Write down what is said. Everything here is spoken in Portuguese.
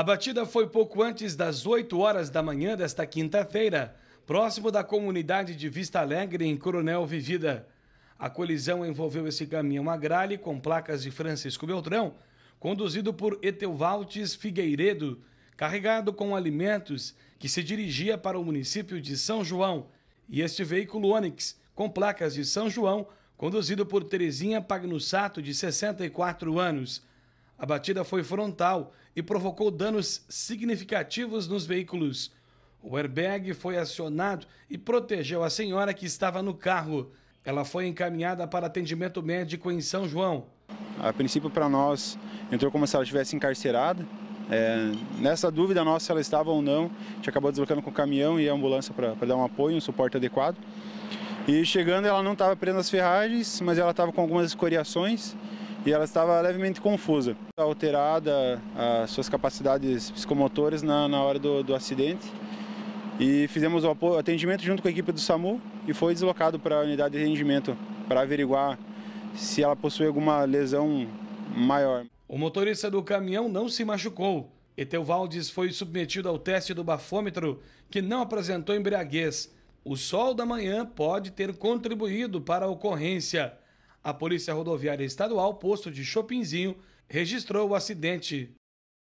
A batida foi pouco antes das 8 horas da manhã desta quinta-feira, próximo da comunidade de Vista Alegre, em Coronel Vivida. A colisão envolveu esse caminhão agrale com placas de Francisco Beltrão, conduzido por Etelvaltes Figueiredo, carregado com alimentos, que se dirigia para o município de São João, e este veículo Onix, com placas de São João, conduzido por Terezinha Pagnussato, de 64 anos. A batida foi frontal e provocou danos significativos nos veículos. O airbag foi acionado e protegeu a senhora que estava no carro. Ela foi encaminhada para atendimento médico em São João. A princípio, para nós, entrou como se ela estivesse encarcerada. É, nessa dúvida nossa se ela estava ou não, a gente acabou deslocando com o caminhão e a ambulância para dar um apoio, um suporte adequado. E chegando, ela não estava presa nas ferragens, mas ela estava com algumas escoriações e ela estava levemente confusa, alterada as suas capacidades psicomotoras na, na hora do, do acidente. E fizemos o atendimento junto com a equipe do SAMU e foi deslocado para a unidade de atendimento para averiguar se ela possui alguma lesão maior. O motorista do caminhão não se machucou. Etevaldes foi submetido ao teste do bafômetro, que não apresentou embriaguez. O sol da manhã pode ter contribuído para a ocorrência. A Polícia Rodoviária Estadual, posto de Chopinzinho, registrou o acidente